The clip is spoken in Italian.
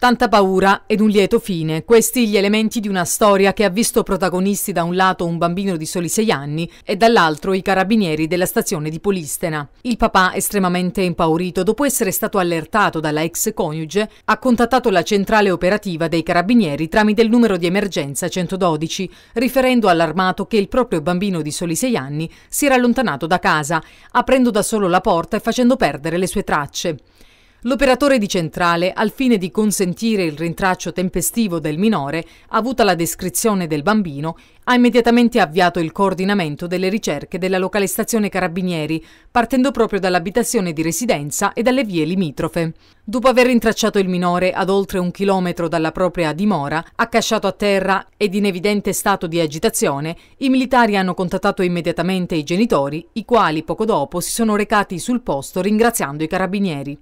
Tanta paura ed un lieto fine, questi gli elementi di una storia che ha visto protagonisti da un lato un bambino di soli sei anni e dall'altro i carabinieri della stazione di Polistena. Il papà, estremamente impaurito, dopo essere stato allertato dalla ex coniuge, ha contattato la centrale operativa dei carabinieri tramite il numero di emergenza 112, riferendo all'armato che il proprio bambino di soli sei anni si era allontanato da casa, aprendo da solo la porta e facendo perdere le sue tracce. L'operatore di centrale, al fine di consentire il rintraccio tempestivo del minore, avuta la descrizione del bambino, ha immediatamente avviato il coordinamento delle ricerche della locale stazione Carabinieri, partendo proprio dall'abitazione di residenza e dalle vie limitrofe. Dopo aver rintracciato il minore ad oltre un chilometro dalla propria dimora, accasciato a terra ed in evidente stato di agitazione, i militari hanno contattato immediatamente i genitori, i quali poco dopo si sono recati sul posto ringraziando i carabinieri.